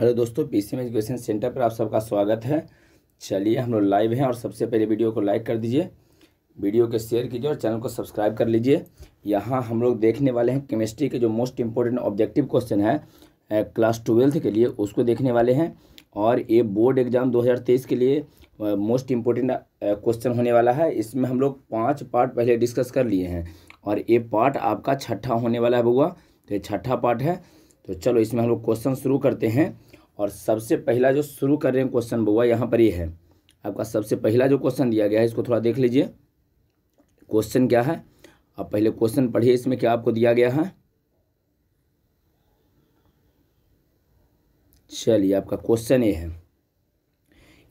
Hello दोस्तों PCM education centre पर आप सबका स्वागत है चलिए हम लोग लाइव हैं और सबसे पहले वीडियो को लाइक कर दीजिए वीडियो के शेयर कीजिए और चैनल को सब्सक्राइब कर लीजिए यहाँ हम लोग देखने वाले हैं केमिस्ट्री के जो मोस्ट इंपॉर्टेंट ऑब्जेक्टिव क्वेश्चन है क्लास ट्वेल्थ के लिए उसको देखने वाले हैं और ये बोर्ड एग्ज़ाम दो के लिए मोस्ट इम्पोर्टेंट क्वेश्चन होने वाला है इसमें हम लोग पाँच पार्ट पहले डिस्कस कर लिए हैं और ये पार्ट आपका छठा होने वाला है बउआ तो ये छठा पार्ट है तो चलो इसमें हम लोग क्वेश्चन शुरू करते हैं और सबसे पहला जो शुरू कर रहे हैं क्वेश्चन बुआ यहाँ पर ये यह है आपका सबसे पहला जो क्वेश्चन दिया गया है इसको थोड़ा देख लीजिए क्वेश्चन क्या है आप पहले क्वेश्चन पढ़िए इसमें क्या आपको दिया गया है चलिए आपका क्वेश्चन ये है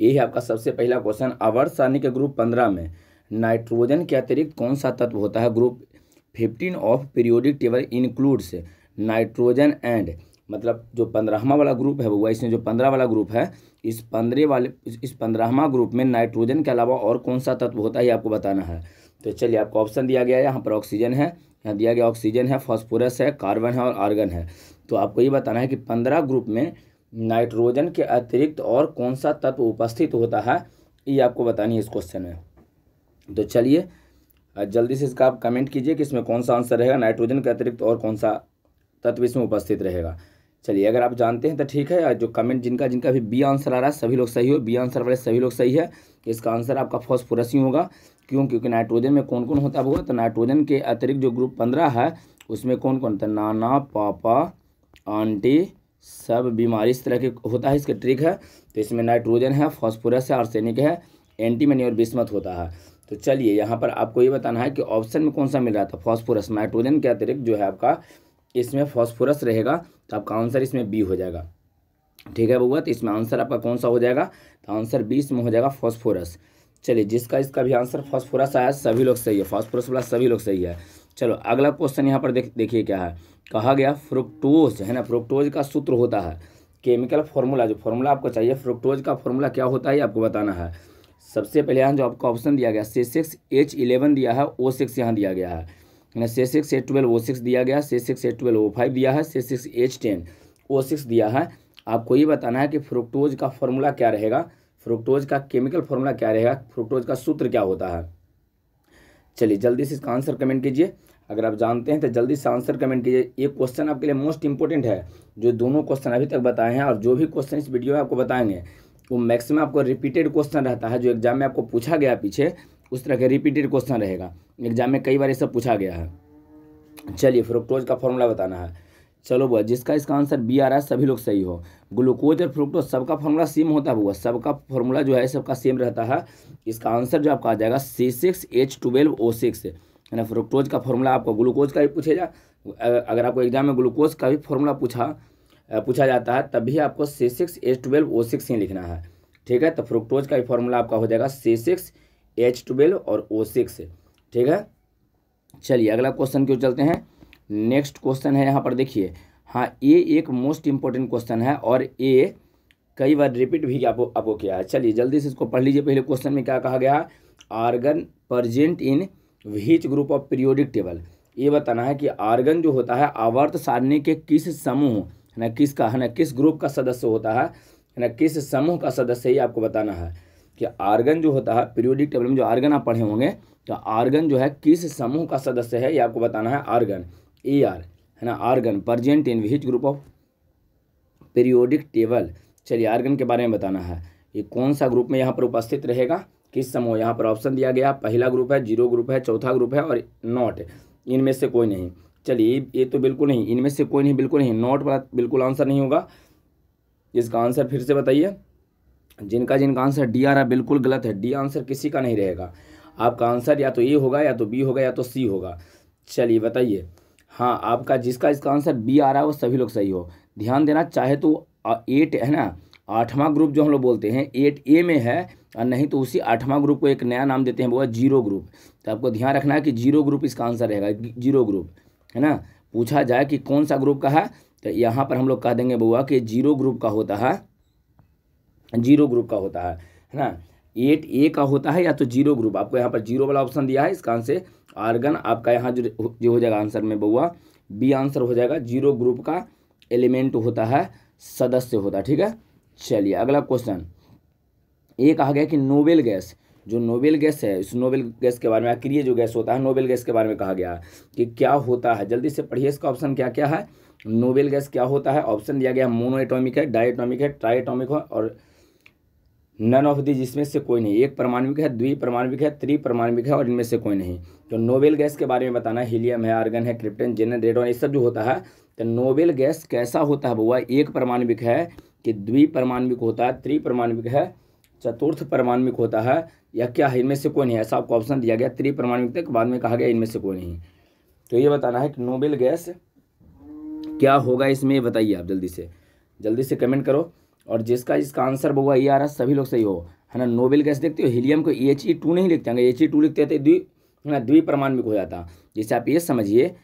ये है आपका सबसे पहला क्वेश्चन अवर सारणी के ग्रुप पंद्रह में नाइट्रोजन के अतिरिक्त कौन सा तत्व होता है group fifteen of periodic table includes nitrogen and मतलब जो पंद्रहवा वाला ग्रुप है वो इसमें जो पंद्रह वाला ग्रुप है इस पंद्रह वाले इस पंद्रहवा ग्रुप में नाइट्रोजन के अलावा और कौन सा तत्व होता है ये आपको बताना है तो चलिए आपको ऑप्शन दिया गया है यहाँ पर ऑक्सीजन है यहाँ दिया गया ऑक्सीजन है फॉस्फोरस है कार्बन है और आर्गन है तो आपको ये बताना है कि पंद्रह ग्रुप में नाइट्रोजन के अतिरिक्त और कौन सा तत्व उपस्थित होता है ये आपको बतानी है इस क्वेश्चन में तो चलिए जल्दी से इसका आप कमेंट कीजिए कि इसमें कौन सा आंसर रहेगा नाइट्रोजन के अतिरिक्त और कौन सा तत्व इसमें उपस्थित रहेगा चलिए अगर आप जानते हैं तो ठीक है जो कमेंट जिनका जिनका भी बी आंसर आ रहा है सभी लोग सही हो बी आंसर वाले सभी लोग सही है इसका आंसर आपका फॉस्फोरस ही होगा क्यों क्योंकि नाइट्रोजन में कौन कौन होता होगा तो नाइट्रोजन के अतिरिक्त जो ग्रुप पंद्रह है उसमें कौन कौन होता नाना पापा आंटी सब बीमारी इस तरह के होता है इसका ट्रिक है तो इसमें नाइट्रोजन है फॉस्फोरस है आर्सेनिक है एंटी मनी और बिस्मत होता है तो चलिए यहाँ पर आपको ये बताना है कि ऑप्शन में कौन सा मिल रहा था फॉस्फोरस नाइट्रोजन के अतिरिक्त जो है आपका इसमें फॉस्फोरस रहेगा तो आपका आंसर इसमें बी हो जाएगा ठीक है बउआ तो इसमें आंसर आपका कौन सा हो जाएगा तो आंसर बी इसमें हो जाएगा फॉस्फोरस चलिए जिसका इसका भी आंसर फॉस्फोरस आया सभी लोग सही है फॉस्फोरस वाला सभी लोग सही है चलो अगला क्वेश्चन यहाँ पर देख देखिए क्या है कहा गया फ्रुक्टोज है ना फ्रुक्टोज का सूत्र होता है केमिकल फॉर्मूला जो फॉर्मूला आपको चाहिए फ्रुक्टोज का फॉर्मूला क्या होता है आपको बताना है सबसे पहले यहाँ जो आपको ऑप्शन दिया गया सी सिक्स एच इलेवन दिया है ओ सिक्स यहाँ दिया गया है ना C six A twelve O six दिया गया C six A twelve O five दिया है C six H ten O six दिया है आपको ये बताना है कि फ्रुक्टोज का फॉर्मूला क्या रहेगा फ्रुक्टोज का केमिकल फॉर्मूला क्या रहेगा फ्रुक्टोज का सूत्र क्या होता है चलिए जल्दी से इसका आंसर कमेंट कीजिए अगर आप जानते हैं तो जल्दी से आंसर कमेंट कीजिए ये क्वेश्चन आपके लिए मोस्ट इंपॉर्टेंट है जो दोनों क्वेश्चन अभी तक बताए हैं और जो भी क्वेश्चन इस वीडियो में आपको बताएंगे वो मैक्सिमम आपको रिपीटेड क्वेश्चन रहता है जो एग्जाम में आपको पूछा गया पीछे उस तरह के रिपीटेड क्वेश्चन रहेगा एग्जाम में कई बार ये सब पूछा गया है चलिए फ्रुक्टोज का फॉर्मूला बताना है चलो बुआ जिसका इसका आंसर बी आ रहा है सभी लोग सही हो ग्लूकोज और फ्रुक्टोज सबका फॉर्मूला सेम होता है बुआ सबका फॉर्मूला जो है सबका सेम रहता है इसका आंसर जो आपका आ जाएगा C six H twelve O six है ना फ्रुक्टोज का फॉर्मूला आपको ग्लूकोज का भी पूछेगा अगर आपको एग्जाम में ग्लूकोज का भी फॉर्मूला पूछा पूछा जाता है तभी आपको C six H twelve O six ही लिखना है ठीक है तो फ्रुक्टोज का भी फॉर्मूला आपका हो जाएगा सी सिक्स एच ट्वेल्व और ओ सिक्स ठीक है चलिए अगला क्वेश्चन क्यों चलते हैं नेक्स्ट क्वेश्चन है यहाँ पर देखिए हाँ ये एक मोस्ट इम्पॉर्टेंट क्वेश्चन है और ये कई बार रिपीट भी आपको आपको किया है चलिए जल्दी से इसको पढ़ लीजिए पहले क्वेश्चन में क्या कहा गया argon present in which group of periodic table ये बताना है कि आर्गन जो होता है आवर्त सारणी के किस समूह है ना किस का है ना किस ग्रुप का सदस्य होता है है ना किस समूह का सदस्य ये आपको बताना है कि आर्गन जो होता है पीरियोडिक टेबल में जो आर्गन आप पढ़े होंगे तो आर्गन जो है किस समूह का सदस्य है ये आपको बताना है आर्गन ए आर है ना argon present in which group of periodic table चलिए आर्गन के बारे में बताना है ये कौन सा ग्रुप में यहाँ पर उपस्थित रहेगा किस समूह यहाँ पर ऑप्शन दिया गया पहला ग्रुप है जीरो ग्रुप है चौथा ग्रुप है और नॉट इनमें से कोई नहीं चलिए ये तो बिल्कुल नहीं इनमें से कोई नहीं बिल्कुल नहीं नॉट बिल्कुल आंसर नहीं होगा इसका आंसर फिर से बताइए जिनका जिनका आंसर डी आ रहा बिल्कुल गलत है डी आंसर किसी का नहीं रहेगा आपका आंसर या तो ए होगा या तो बी होगा या तो सी होगा चलिए बताइए हाँ आपका जिसका इसका आंसर बी आ रहा है वो सभी लोग सही हो ध्यान देना चाहे तो एट है ना आठवां ग्रुप जो हम लोग बोलते हैं एट ए में है और नहीं तो उसी आठवां ग्रुप को एक नया नाम देते हैं वो है जीरो ग्रुप तो आपको ध्यान रखना है कि जीरो ग्रुप इसका आंसर रहेगा जीरो ग्रुप है ना पूछा जाए कि कौन सा ग्रुप का है तो यहाँ पर हम लोग कह देंगे बउआ कि जीरो ग्रुप का होता है जीरो ग्रुप का होता है है ना एट ए का होता है या तो जीरो ग्रुप आपको यहाँ पर जीरो वाला ऑप्शन दिया है इसका आंसर आर्गन आपका यहाँ जो जो हो जाएगा आंसर में बउआ बी आंसर हो जाएगा जीरो ग्रुप का एलिमेंट होता है सदस्य होता है ठीक है चलिए अगला क्वेश्चन ये कहा गया कि नोबेल गैस जो नोबेल गैस है इस नोबेल गैस के बारे में आक्रिय जो गैस होता है नोबेल गैस के बारे में कहा गया है कि क्या होता है जल्दी से पढ़िए इसका ऑप्शन क्या क्या है नोबेल गैस क्या होता है ऑप्शन दिया गया मोनो एटोमिक है डाई है ट्राइटॉमिक है और नन ऑफ दी जिसमें से कोई नहीं एक परमाणुविक है द्वि परमाणविक है त्रि परमाणुविक है और इनमें से कोई नहीं तो नोबेल गैस के बारे में बताना है हीलियम है आर्गन है क्रिप्टन जेनन रेडोन ये सब जो होता है तो नोबेल गैस कैसा होता है बुआ एक परमाणविक है कि द्वि परमाणुविक होता है त्रि परमाणविक है चतुर्थ परमाणुविक होता है या क्या है इनमें से कोई नहीं ऐसा आपको ऑप्शन दिया गया त्रि परमाणुविक तक बाद में कहा गया इनमें से कोई नहीं तो ये बताना है कि नोबेल गैस क्या होगा इसमें बताइए आप जल्दी से जल्दी से कमेंट करो और जिसका जिसका आंसर होगा ये आ रहा सभी लोग सही हो है ना नोबेल गैस देखते हो हीलियम को एच ई e टू नहीं लिखते हैं एच ई e टू लिखते थे तो द्वि है ना द्विपरमाणविक हो जाता जैसे आप ये समझिए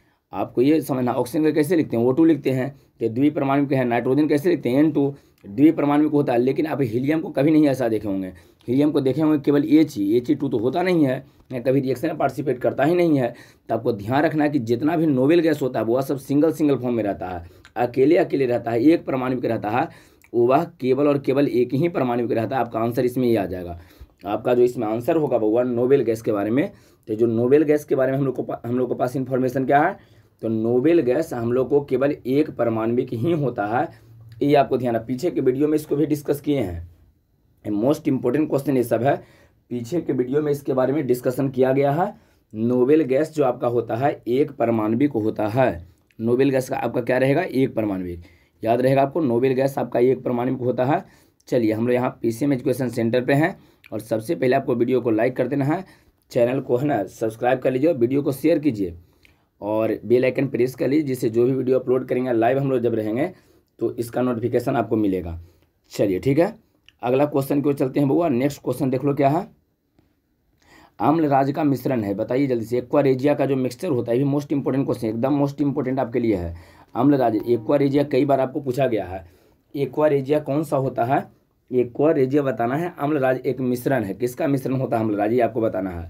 आपको ये समझना ऑक्सीजन का कैसे लिखते हैं ओ टू लिखते हैं कि तो द्विपरमाणविक है नाइट्रोजन कैसे लिखते हैं एन टू द्विपरमाणविक होता है लेकिन आप हीलियम को कभी नहीं ऐसा देखे होंगे हीलियम को देखे होंगे केवल एच ही एच ही टू तो होता नहीं है कभी रिएक्शन में पार्टिसिपेट करता ही नहीं है तो आपको ध्यान रखना है कि जितना भी नोबेल गैस होता है वह सब सिंगल सिंगल फॉर्म में रहता है अकेले अकेले रहता है एक परमाणु रहता है वह केवल और केवल एक ही परमाणु ग्रह रहता है आपका आंसर इसमें ही आ जाएगा आपका जो इसमें आंसर होगा वो हुआ नोबेल गैस के बारे में तो जो नोबेल गैस के बारे में हम लोग को हम लोग के पास इन्फॉर्मेशन क्या है तो नोबेल गैस हम लोग को केवल एक परमाणविक ही होता है ये आपको ध्यान है पीछे के वीडियो में इसको भी डिस्कस किए हैं मोस्ट इंपॉर्टेंट क्वेश्चन ये सब है पीछे के वीडियो में इसके बारे में डिस्कशन किया गया है नोबेल गैस जो आपका होता है एक परमाणविक होता है नोबेल गैस का आपका क्या रहेगा एक परमाणविक याद रहेगा आपको नोबेल गैस आपका एक प्रमाणिक होता है चलिए हम लोग यहाँ पी एजुकेशन सेंटर पर हैं और सबसे पहले आपको वीडियो को लाइक कर देना है चैनल को है ना सब्सक्राइब कर लीजिए वीडियो को शेयर कीजिए और बेल आइकन प्रेस कर लीजिए जिससे जो भी वीडियो अपलोड करेंगे लाइव हम लोग जब रहेंगे तो इसका नोटिफिकेशन आपको मिलेगा चलिए ठीक है अगला क्वेश्चन की ओर चलते हैं बउआ नेक्स्ट क्वेश्चन देख लो क्या है आम्ल राज का मिश्रण है बताइए जल्दी से एक्वारेजिया का जो मिक्सचर होता है ये मोस्ट इंपॉर्टेंट क्वेश्चन एकदम मोस्ट इंपॉर्टेंट आपके लिए है अम्लराज एक्वारेजिया कई बार आपको पूछा गया है एक्वारेजिया कौन सा होता है एक्वारेजिया बताना है अम्लराज एक मिश्रण है किसका मिश्रण होता है अम्लराज ये आपको बताना है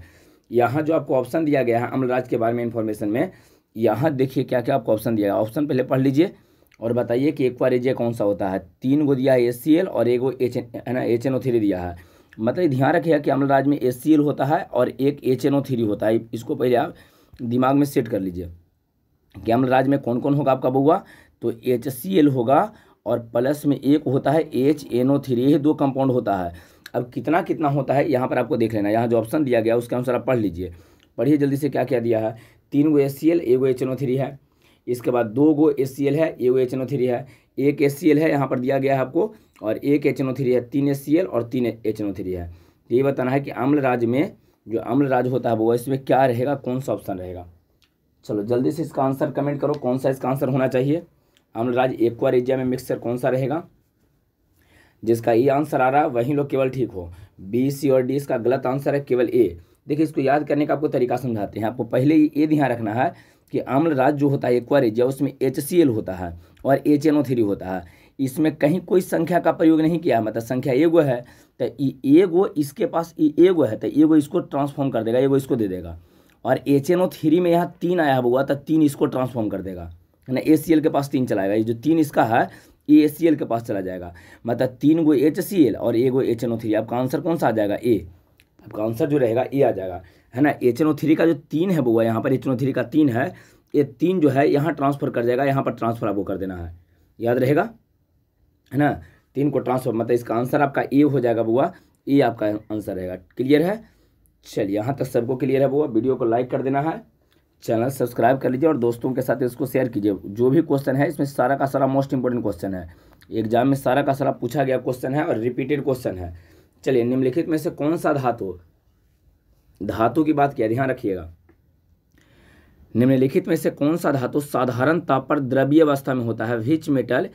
यहाँ जो आपको ऑप्शन दिया गया है अम्लराज के बारे में इन्फॉर्मेशन में यहाँ देखिए क्या क्या आपको ऑप्शन दिया गया ऑप्शन पहले पढ़ लीजिए और बताइए कि एक्वारेजिया कौन सा होता है तीन गो दिया है एस और एक गो एच है ना एच थ्री दिया है मतलब ध्यान रखिएगा कि अम्लराज में एस होता है और एक एच होता है इसको पहले आप दिमाग में सेट कर लीजिए कि राज में कौन कौन होगा आपका बउआ तो एच सी एल होगा और प्लस में एक होता है एच एन ओ थ्री ये दो कंपाउंड होता है अब कितना कितना होता है यहाँ पर आपको देख लेना यहाँ जो ऑप्शन दिया गया उसके अनुसार आप पढ़ लीजिए पढ़िए जल्दी से क्या क्या दिया है तीन गो एस सी एल एक गो एच एन ओ थ्री है इसके बाद दो गो एस सी एल है एक गो एच एन ओ थ्री है एक एस सी एल है यहाँ पर दिया गया है आपको और एक एच एन ओ थ्री है तीन एस सी एल और तीन एच एन ओ थ्री है तो ये बताना है कि अम्ल राज्य में जो अम्ल राज्य होता है वो इसमें क्या रहेगा कौन सा ऑप्शन रहेगा चलो जल्दी से इसका आंसर कमेंट करो कौन सा इसका आंसर होना चाहिए अम्लराज एक्वारेजिया में मिक्सचर कौन सा रहेगा जिसका ई आंसर आ रहा है वहीं लोग केवल ठीक हो बी सी और डी इसका गलत आंसर है केवल ए देखिए इसको याद करने का आपको तरीका समझाते हैं आपको पहले ये ध्यान रखना है कि अम्लराज जो होता है एक्वा एरिया उसमें एच सी एल होता है और एच एन ओ थ्री होता है इसमें कहीं कोई संख्या का प्रयोग नहीं किया मतलब संख्या एगो है तो एगो इसके पास एगो है तो एगो इसको ट्रांसफॉर्म कर देगा एगो इसको दे देगा और एच एन ओ थ्री में यहाँ तीन आया हुआ था तो तीन इसको ट्रांसफॉर्म कर देगा है ना ए सी एल के पास तीन चलाएगा ये जो तीन इसका है ये ए सी एल के पास चला जाएगा मतलब तीन गो एच सी एल और ए गो एच एन ओ थ्री आपका आंसर कौन सा आ जाएगा ए आपका आंसर जो रहेगा ए आ जाएगा है ना एच एन ओ थ्री का जो तीन है बुआ यहाँ पर एच एन ओ थ्री का तीन है ये तीन जो है यहाँ ट्रांसफ़र कर जाएगा यहाँ पर ट्रांसफ़र आपको कर देना है याद रहेगा है ना तीन को ट्रांसफ़र मतलब इसका आंसर आपका ए हो जाएगा बुआ ए आपका आंसर रहेगा क्लियर है चलिए यहाँ तक सबको क्लियर है वो वीडियो को लाइक कर देना है चैनल सब्सक्राइब कर लीजिए और दोस्तों के साथ इसको शेयर कीजिए जो भी क्वेश्चन है इसमें सारा का सारा मोस्ट इंपॉर्टेंट क्वेश्चन है एग्जाम में सारा का सारा पूछा गया क्वेश्चन है और रिपीटेड क्वेश्चन है चलिए निम्नलिखित में से कौन सा धातु धातु की बात किया ध्यान रखिएगा निम्नलिखित में से कौन सा धातु साधारण ताप पर द्रव्य अवस्था में होता है which metal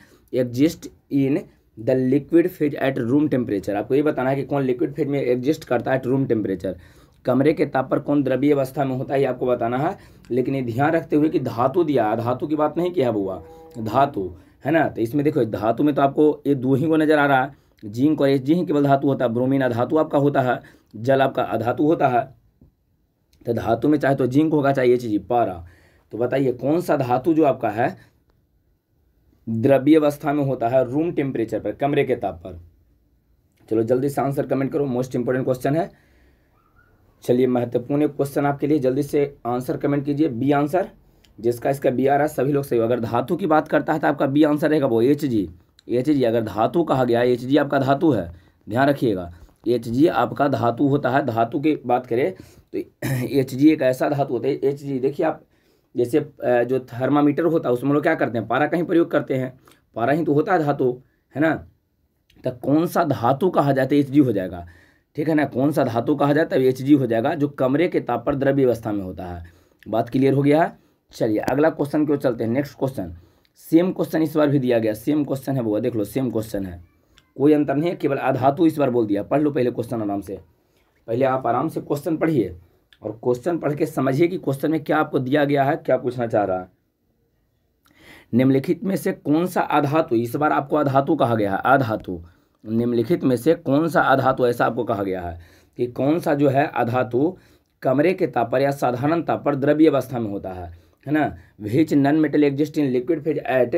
exist in the liquid phase at room temperature आपको ये बताना है कि कौन लिक्विड फेज में एग्जिस्ट करता है एट रूम टेम्परेचर कमरे के ताप पर कौन द्रव्य अवस्था में होता है ये आपको बताना है लेकिन ये ध्यान रखते हुए कि धातु दिया धातु की बात नहीं किया बुआ धातु है ना तो इसमें देखो धातु में तो आपको ये दो ही को नज़र आ रहा है जिंक और एच जी ही केवल धातु होता है ब्रोमीन अधातु आपका होता है जल आपका अधातु होता है तो धातु में चाहे तो जिंक होगा चाहे ये चीज पारा तो बताइए कौन सा धातु जो आपका है द्रव्य अवस्था में होता है रूम टेम्परेचर पर कमरे के ताप पर चलो जल्दी से आंसर कमेंट करो मोस्ट इंपोर्टेंट क्वेश्चन है चलिए महत्वपूर्ण क्वेश्चन आपके लिए जल्दी से आंसर कमेंट कीजिए बी आंसर जिसका इसका बी आ रहा है सभी लोग सही अगर धातु की बात करता है तो आपका बी आंसर रहेगा वो एच जी एच जी अगर धातु कहा गया एच जी आपका धातु है ध्यान रखिएगा एच जी आपका धातु होता है धातु की बात करें तो एच जी एक ऐसा धातु होता है एच जी देखिए आप जैसे जो थर्मामीटर होता है उसमें लोग क्या करते हैं पारा का ही प्रयोग करते हैं पारा ही तो होता है धातु है ना तो कौन सा धातु कहा जाता है एच जी हो जाएगा ठीक है ना कौन सा धातु कहा जाए तब एच जी हो जाएगा जो कमरे के ताप पर द्रव्य अवस्था में होता है बात क्लियर हो गया है चलिए अगला क्वेश्चन क्यों चलते हैं नेक्स्ट क्वेश्चन सेम क्वेश्चन इस बार भी दिया गया सेम क्वेश्चन है वो देख लो सेम क्वेश्चन है कोई अंतर नहीं है केवल अधातु इस बार बोल दिया पढ़ लो पहले क्वेश्चन आराम से पहले आप आराम से क्वेश्चन पढ़िए और क्वेश्चन पढ़ के समझिए कि क्वेश्चन में क्या आपको दिया गया है क्या पूछना चाह रहा है निम्नलिखित में से कौन सा अधातु इस बार आपको अधातु कहा गया है अधातु निम्नलिखित में से कौन सा अधातु ऐसा आपको कहा गया है कि कौन सा जो है अधातु कमरे के ताप पर या साधारण ताप पर द्रव्य अवस्था में होता है है ना which non metal exist in liquid phase at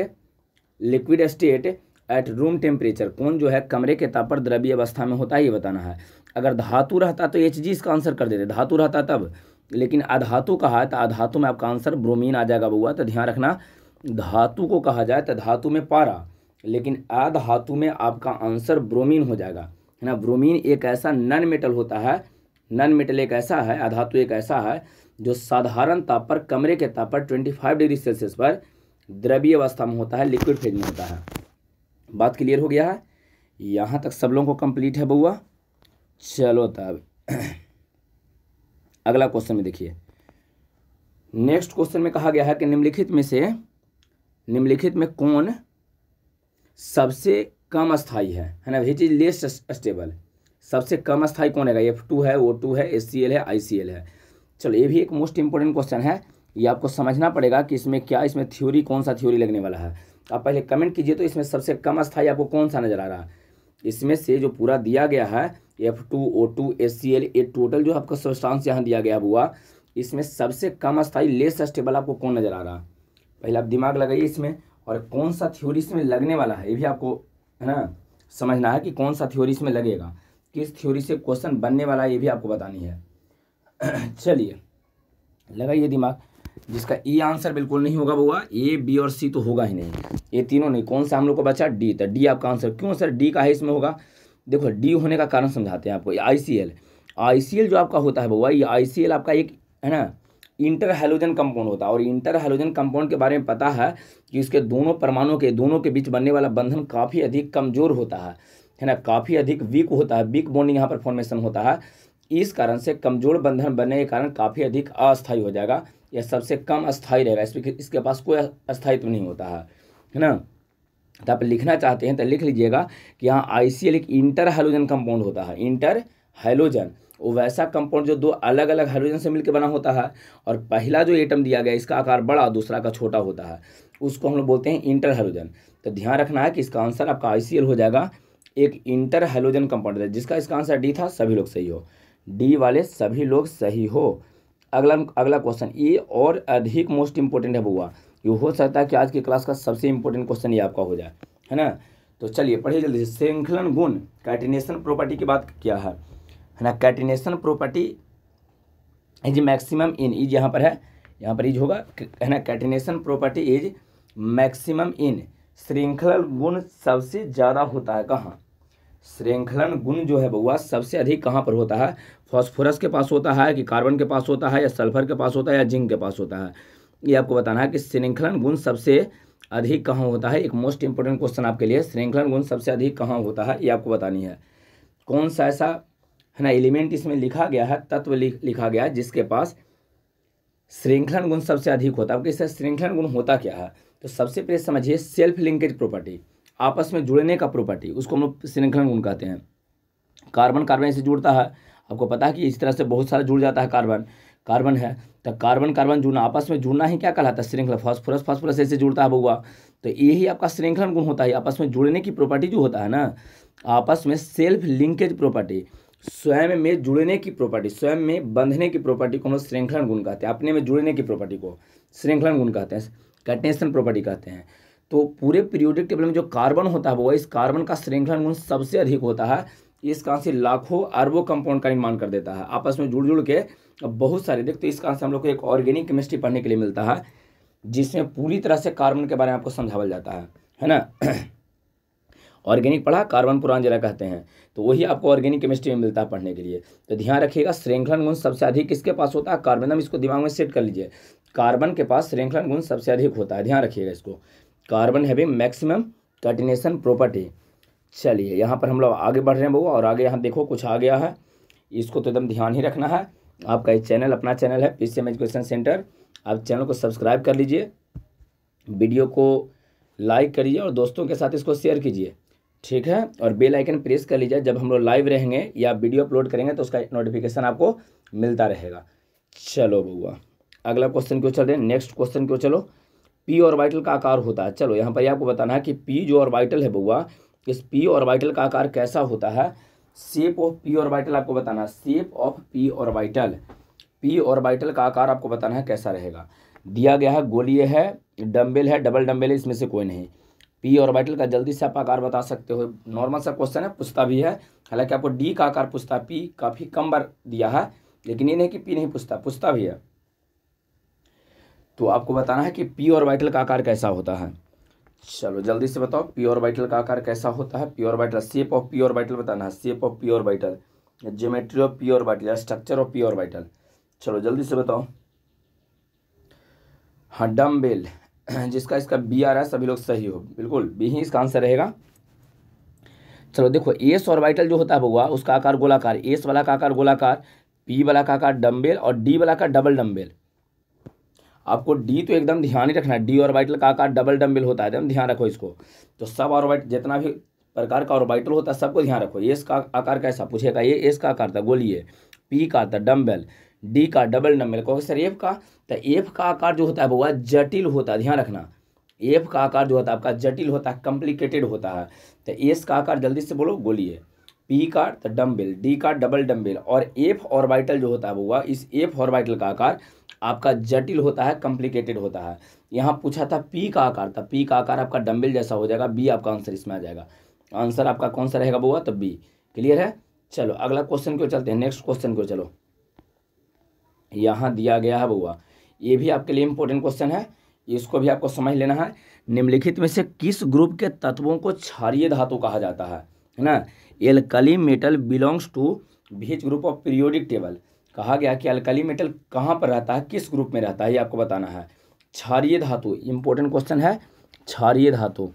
liquid state at room temperature कौन जो है कमरे के ताप पर द्रव्य अवस्था में होता है ये बताना है अगर धातु रहता तो एच जी इसका आंसर कर देते धातु रहता तब लेकिन अधातु कहा है तो अधातु में आपका आंसर ब्रोमीन आ जाएगा बउआ तो ध्यान रखना धातु को कहा जाए तो धातु में पारा लेकिन आ में आपका आंसर ब्रोमीन हो जाएगा है ना ब्रोमीन एक ऐसा नन मेटल होता है नन मेटल एक ऐसा है अधातु एक ऐसा है जो साधारण ताप पर कमरे के ताप पर 25 डिग्री सेल्सियस पर द्रवीय अवस्था में होता है लिक्विड फेज में होता है बात क्लियर हो गया है यहाँ तक सब लोगों को कंप्लीट है बउआ चलो तब अगला क्वेश्चन में देखिए नेक्स्ट क्वेश्चन में कहा गया है कि निम्नलिखित में से निम्नलिखित में कौन सबसे कम स्थाई है है ना विच इज लेस स्टेबल सबसे कम स्थाई कौन है एफ टू है ओ टू है एस सी एल है आई सी एल है चलो ये भी एक मोस्ट इंपॉर्टेंट क्वेश्चन है ये आपको समझना पड़ेगा कि इसमें क्या इसमें थ्योरी कौन सा थ्योरी लगने वाला है आप पहले कमेंट कीजिए तो इसमें सबसे कम स्थाई आपको कौन सा नज़र आ रहा है इसमें से जो पूरा दिया गया है F two O two S C L ये टोटल जो आपका सबस्टांस यहाँ दिया गया हुआ इसमें सबसे कम स्थाई लेस स्टेबल आपको कौन नज़र आ रहा है पहले आप दिमाग लगाइए इसमें और कौन सा थ्योरी इसमें लगने वाला है ये भी आपको है ना समझना है कि कौन सा थ्योरी इसमें लगेगा किस थ्योरी से क्वेश्चन बनने वाला है ये भी आपको बतानी है चलिए लगाइए दिमाग जिसका ई आंसर बिल्कुल नहीं होगा बुआ ए बी और सी तो होगा ही नहीं ये तीनों नहीं कौन सा हम लोग को बचा डी तो डी आपका आंसर क्यों सर डी का है इसमें होगा देखो डी होने का कारण समझाते हैं आपको आई C L I C L जो आपका होता है बुआ ये आई सी एल आपका एक है ना इंटर हेलोजन कंपाउंड होता है और इंटर हेलोजन कंपाउंड के बारे में पता है कि इसके दोनों परमाणु के दोनों के बीच बनने वाला बंधन काफ़ी अधिक कमज़ोर होता है है ना काफ़ी अधिक वीक होता है वीक बॉन्डिंग यहाँ पर फॉर्मेशन होता है इस कारण से कमजोर बंधन बनने के कारण काफ़ी अधिक अस्थायी हो जाएगा या सबसे कम अस्थायी रहेगा इसके इसके पास कोई अस्थायित्व नहीं होता है है ना तो आप लिखना चाहते हैं तो लिख लीजिएगा कि यहाँ आई एक इंटर हेलोजन कंपाउंड होता है इंटर हेलोजन वो वैसा कंपाउंड जो दो अलग अलग हाइड्रोजन से मिलकर बना होता है और पहला जो एटम दिया गया इसका आकार बड़ा दूसरा का छोटा होता है उसको हम लोग बोलते हैं इंटर हाइड्रोजन तो ध्यान रखना है कि इसका आंसर आपका आई हो जाएगा एक इंटर हाइड्रोजन कंपाउंड है जिसका इसका आंसर डी था सभी लोग सही हो डी वाले सभी लोग सही हो अगला अगला क्वेश्चन ये और अधिक मोस्ट इंपॉर्टेंट है बुआ ये हो सकता है कि आज की क्लास का सबसे इम्पोर्टेंट क्वेश्चन ये आपका हो जाए है ना तो चलिए पढ़िए जल्दी से श्रृंखलन गुण कैटिनेशन प्रॉपर्टी की बात क्या है catenation property is maximum in is यहाँ पर है यहाँ पर इज होगा है ना catenation property is maximum in श्रृंखलन गुण सबसे ज़्यादा होता है कहाँ श्रृंखलन गुण जो है बउआ सबसे अधिक कहाँ पर होता है फॉस्फोरस के पास होता है कि कार्बन के पास होता है या सल्फर के पास होता है या जिंक के पास होता है ये आपको बताना है कि श्रृंखलन गुण सबसे अधिक कहाँ होता है एक मोस्ट इंपॉर्टेंट क्वेश्चन आपके लिए श्रृंखलन गुण सबसे अधिक कहाँ होता है ये आपको बतानी है कौन सा ऐसा है ना एलिमेंट इसमें लिखा गया है तत्व लिखा गया है जिसके पास श्रृंखलन गुण सबसे अधिक होता है इससे श्रृंखलन गुण होता क्या है तो सबसे पहले समझिए सेल्फ लिंकेज प्रॉपर्टी आपस में जुड़ने का प्रॉपर्टी उसको हम लोग श्रृंखलन गुण कहते हैं कार्बन कार्बन से जुड़ता है आपको पता है कि इस तरह से बहुत सारा जुड़ जाता है कार्बन कार्बन है तो कार्बन कार्बन जुड़ना आपस में जुड़ना ही क्या कहलाता है श्रृंखला फॉस्फोरस फॉस्फोरस ऐसे जुड़ता है बुआ तो यही आपका श्रृंखलन गुण होता है आपस में जुड़ने की प्रॉपर्टी जो होता है ना आपस में सेल्फ लिंकेज प्रॉपर्टी स्वयं में जुड़ने की प्रॉपर्टी स्वयं में बंधने की प्रॉपर्टी को हम लोग श्रृंखलन गुण कहते हैं अपने में जुड़ने की प्रॉपर्टी को श्रृंखलन गुण कहते हैं कटेंशन प्रॉपर्टी कहते हैं तो पूरे पीरियोडिक टेबल में जो कार्बन होता है वो इस कार्बन का श्रृंखलन गुण सबसे अधिक होता है इस कारण से लाखों अरबों कंपाउंड का निर्माण कर देता है आपस में जुड़ जुड़ के बहुत सारे देख तो इस कारण से हम लोग को एक ऑर्गेनिक केमिस्ट्री पढ़ने के लिए मिलता है जिसमें पूरी तरह से कार्बन के बारे में आपको समझावल जाता है है ना ऑर्गेनिक पढ़ा कार्बन पुरान जरा कहते हैं तो वही हम्म। आपको ऑर्गेनिक केमिस्ट्री में मिलता है पढ़ने के लिए तो ध्यान रखिएगा श्रृंखलन गुण सबसे अधिक किसके पास होता है हम इसको दिमाग में सेट कर लीजिए कार्बन के पास श्रृंखलन गुण सबसे अधिक होता है ध्यान रखिएगा इसको carbon having maximum catenation property चलिए यहाँ पर हम लोग आगे बढ़ रहे हैं बहुत और आगे यहाँ देखो कुछ आ गया है इसको तो एकदम ध्यान ही रखना है आपका एक चैनल अपना चैनल है पी एजुकेशन सेंटर आप चैनल को सब्सक्राइब कर लीजिए वीडियो को लाइक करिए और दोस्तों के साथ इसको शेयर कीजिए ठीक है और बेल आइकन प्रेस कर लीजिए जब हम लोग लाइव रहेंगे या वीडियो अपलोड करेंगे तो उसका नोटिफिकेशन आपको मिलता रहेगा चलो बउआ अगला क्वेश्चन क्यों चल रहे हैं नेक्स्ट क्वेश्चन क्यों चलो पी और वाइटल का आकार होता है चलो यहाँ पर आपको बताना है कि पी जो और वाइटल है बउआ इस पी और वाइटल का आकार कैसा होता है सेप ऑफ पी और वाइटल आपको बताना है सेप ऑफ पी और वाइटल पी और वाइटल का आकार आपको बताना है कैसा रहेगा दिया गया है गोली है डम्बेल है डबल डम्बेल है इसमें से कोई नहीं पी ऑर्बिटल का जल्दी से आप आकार बता सकते हो नॉर्मल सा क्वेश्चन है पूछता भी है हालांकि आपको डी का आकार पूछता पी काफ़ी कम बार दिया है लेकिन ये नहीं कि पी नहीं पूछता पूछता भी है तो आपको बताना है कि पी ऑर्बिटल का आकार कैसा होता है चलो जल्दी से बताओ पी ऑर्बिटल का आकार कैसा होता है pure vital shape of pure vital बताना है shape of pure vital geometry of pure vital structure of pure vital चलो जल्दी से बताओ हाँ डम्बेल जिसका इसका बी आ रहा है सभी लोग सही हो बिल्कुल बी ही इसका आंसर रहेगा चलो देखो एस ऑर्बिटल जो होता है भगवा उसका आकार गोलाकार एस वाला का आकार गोलाकार पी वाला का आकार डम्बेल और डी वाला का डबल डम्बेल आपको डी तो एकदम ध्यान ही रखना है डी ऑर्बिटल का आकार डबल डम्बेल होता है एकदम ध्यान रखो इसको तो सब ऑर्बिटल जितना भी प्रकार का ऑर्बिटल होता है सबको ध्यान रखो एस का आकार कैसा पूछेगा ये एस का आकार था गोली है पी का था डम्बेल डी का डबल नंबर कहोगे सर एफ का तो एफ का आकार जो होता है वो जटिल होता है ध्यान रखना एफ का आकार जो होता है आपका जटिल होता है कॉम्प्लिकेटेड होता है तो एस का आकार जल्दी से बोलो बोलिए पी का तो डम्बिल डी का डबल डम्बिल और एफ ऑर्बिटल जो होता है वो इस एफ ऑर्बिटल का आकार आपका जटिल होता है कॉम्प्लिकेटेड होता है यहाँ पूछा था पी का आकार था तो पी का आकार आपका डम्बिल जैसा हो जाएगा बी आपका आंसर इसमें आ जाएगा आंसर आपका कौन सा रहेगा बुआ तो बी क्लियर है चलो अगला क्वेश्चन क्यों चलते हैं नेक्स्ट क्वेश्चन क्यों चलो यहाँ दिया गया है बउआ ये भी आपके लिए इम्पोर्टेंट क्वेश्चन है इसको भी आपको समझ लेना है निम्नलिखित में से किस ग्रुप के तत्वों को क्षारिय धातु कहा जाता है है ना alkali metal belongs to which group of periodic table कहा गया कि अल्कली मेटल कहाँ पर रहता है किस ग्रुप में रहता है ये आपको बताना है क्षारिय धातु इम्पोर्टेंट क्वेश्चन है क्षारिय धातु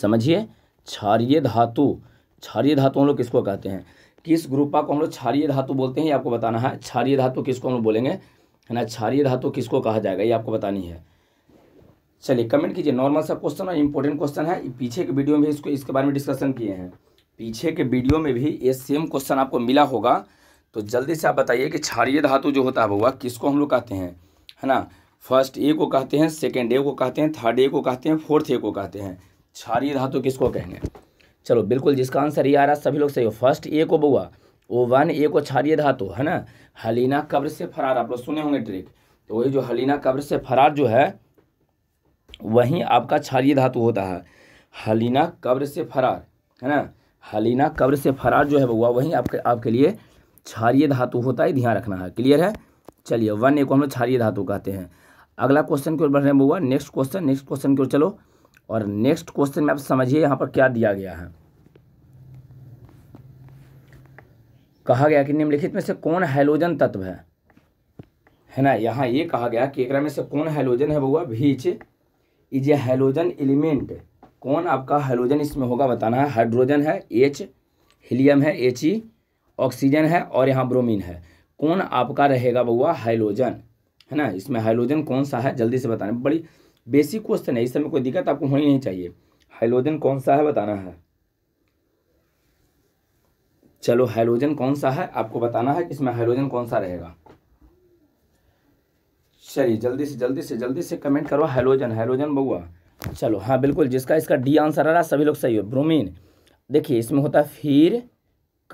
समझिए क्षारिय धातु क्षारिय धातु हम लोग किसको कहते हैं किस ग्रुपा को हम लोग क्षारिय धातु बोलते हैं ये आपको बताना है क्षारिय धातु किसको हम लोग बोलेंगे है ना क्षारिय धातु किसको कहा जाएगा ये आपको बतानी है चलिए कमेंट कीजिए नॉर्मल सा क्वेश्चन और इम्पोर्टेंट क्वेश्चन है पीछे के वीडियो में इसको इसके बारे में डिस्कशन किए हैं पीछे के वीडियो में भी ये सेम क्वेश्चन आपको मिला होगा तो जल्दी से आप बताइए कि क्षारिय धातु जो होता है भगवा किसको हम लोग कहते हैं है ना फर्स्ट ए को कहते हैं सेकेंड ए को कहते हैं थर्ड ए को कहते हैं फोर्थ ए को कहते हैं क्षारिय धातु किसको कहेंगे चलो बिल्कुल जिसका आंसर ये आ रहा सभी लोग सही हो फर्स्ट ए को बुआ ओ वन ए को क्षारिय धातु है ना हलीना कब्र से फरार आप लोग सुने होंगे ट्रिक तो वही जो हलीना कब्र से फरार जो है वहीं आपका क्षारिय धातु होता है हलीना कब्र से फरार है ना हलीना कब्र से फरार जो है बउआ वहीं आपके आपके लिए क्षारिय धातु होता है ध्यान रखना है क्लियर है चलिए वन ए को हम लोग क्षारिय धातु कहते हैं अगला क्वेश्चन की ओर बढ़ रहे हैं बउआ नेक्स्ट क्वेश्चन नेक्स्ट क्वेश्चन की ओर चलो और नेक्स्ट क्वेश्चन में आप समझिए यहाँ पर क्या दिया गया है कहा गया कि निम्नलिखित में से कौन हाइलोजन तत्व है है ना यहाँ ये कहा गया कि एकरा में से कौन हाइलोजन है बउआ which is a halogen element कौन आपका हाइलोजन इसमें होगा बताना है हाइड्रोजन है एच हीलियम है एच ई e, ऑक्सीजन है और यहाँ ब्रोमीन है कौन आपका रहेगा बउआ हाइलोजन है ना इसमें हाइलोजन कौन सा है जल्दी से बताना बड़ी बेसिक क्वेश्चन है इस समय कोई दिक्कत आपको होनी नहीं चाहिए हाइलोजन कौन सा है बताना है चलो हाइलोजन कौन सा है आपको बताना है कि इसमें हाइलोजन कौन सा रहेगा चलिए जल्दी से जल्दी से जल्दी से कमेंट करो हाइलोजन हाइलोजन बउआ चलो हाँ बिल्कुल जिसका इसका डी आंसर आ रहा सभी लोग सही हो ब्रोमीन देखिए इसमें होता है फिर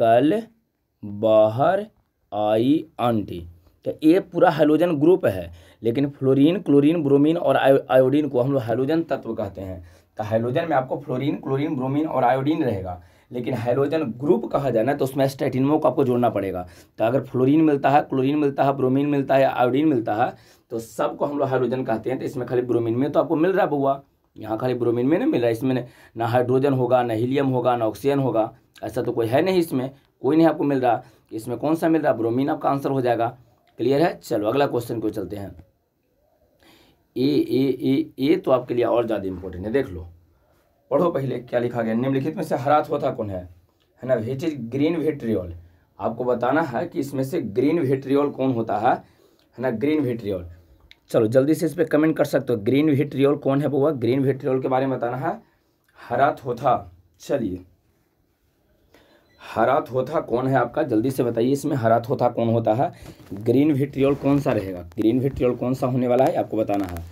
कल बाहर आई आंटी तो ये पूरा हाइलोजन ग्रुप है लेकिन फ्लोरीन क्लोरीन ब्रोमीन और आयोडीन को हम लोग हाइड्रोजन तत्व कहते हैं तो हाइड्रोजन में आपको फ्लोरीन क्लोरीन ब्रोमीन और आयोडीन रहेगा लेकिन हाइड्रोजन ग्रुप कहा जाना तो उसमें स्टेटिनमो को आपको जोड़ना पड़ेगा तो अगर फ्लोरीन मिलता है क्लोरीन मिलता है ब्रोमीन मिलता है आयोडीन मिलता है तो सबको हम लोग हाइड्रोजन कहते हैं तो इसमें खाली ब्रोमीन में तो आपको मिल रहा है बुआ यहाँ खाली ब्रोमीन में नहीं मिल रहा इसमें ना हाइड्रोजन होगा ना हीलियम होगा ना ऑक्सीजन होगा ऐसा तो कोई है नहीं इसमें कोई नहीं आपको मिल रहा इसमें कौन सा मिल रहा ब्रोमीन आपका आंसर हो जाएगा क्लियर है चलो अगला क्वेश्चन को चलते हैं ए ए ए ए तो आपके लिए और ज़्यादा इंपॉर्टेंट है देख लो पढ़ो पहले क्या लिखा गया निम्नलिखित में से हरा होता कौन है है ना वेट इज ग्रीन वेट्रियोल आपको बताना है कि इसमें से ग्रीन वेट्रियल कौन होता है है ना ग्रीन वेट्रियल चलो जल्दी से इस पर कमेंट कर सकते हो ग्रीन वेट्रियोल कौन है बुआ ग्रीन वेट्रियोल के बारे में बताना है हरा थोथा चलिए हरा थोथा कौन है आपका जल्दी से बताइए इसमें हरा थोथा कौन होता है ग्रीन विट्रियोल कौन सा रहेगा ग्रीन विट्रियोल कौन सा होने वाला है आपको बताना है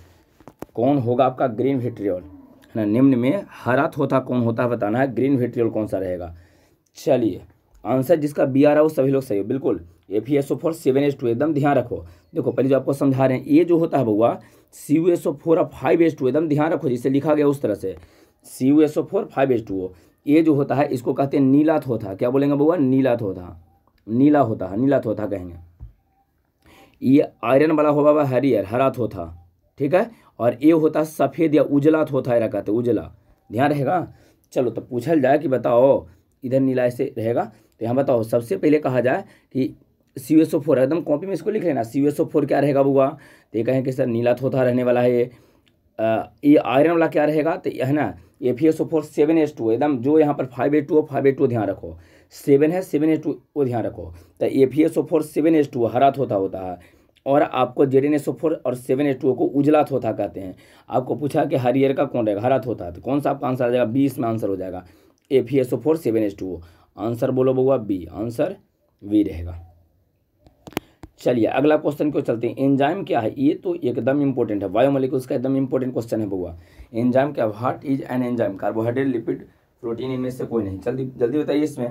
कौन होगा आपका ग्रीन विट्रियोल है ना निम्न में हरा थोथा कौन होता है बताना है ग्रीन विट्रियोल कौन सा रहेगा चलिए आंसर जिसका बी आ रहा है वो सभी लोग सही हो बिल्कुल A P S O four seven S two एकदम ध्यान रखो देखो पहले जो आपको समझा रहे हैं ये जो होता है भगवा C U S O four और फाइव एस टू एकदम ध्यान रखो जिसे लिखा गया उस तरह से C U S O four five S two O ये जो होता है इसको कहते हैं नीला थोथा क्या बोलेंगे बउआ नीला थोथा नीला होता है नीला थोथा कहेंगे ये आयरन वाला होगा हुआ हरियर हरा थोथा ठीक है और ये होता है सफ़ेद या उजला थोथा एरा कहते उजला ध्यान रहेगा चलो तो पूछल जाए कि बताओ इधर नीला ऐसे रहेगा तो यहाँ बताओ सबसे पहले कहा जाए कि सी एस ओ फोर एकदम कॉपी में इसको लिख लेना सी एस ओ फोर क्या रहेगा बुआ तो ये कहें कि सर नीला थोथा रहने वाला है ये ये आयरन वाला क्या रहेगा तो है ना A fee S O four seven S two एकदम जो यहाँ पर five A two five A two ध्यान रखो सेवन है सेवन एस टू वो ध्यान रखो तो A fee S O four seven S two हरा थोथा होता है और आपको Z N S O four और सेवन एस टू को उजला थोथा कहते हैं आपको पूछा कि हरियर का कौन रहेगा हरा थोथा तो कौन सा आपका आंसर आ जाएगा बी इसमें आंसर हो जाएगा A fee S O four seven S two answer बोलो बउआ बी आंसर बी रहेगा चलिए अगला क्वेश्चन क्यों चलते हैं एंजाइम क्या है ये तो एकदम इंपॉर्टेंट है बायोमोलिकुल्स का एकदम इंपॉर्टेंट क्वेश्चन है बुआ एंजाइम क्या what is an enzyme carbohydrate lipid protein इनमें से कोई नहीं जल्दी जल्दी बताइए इसमें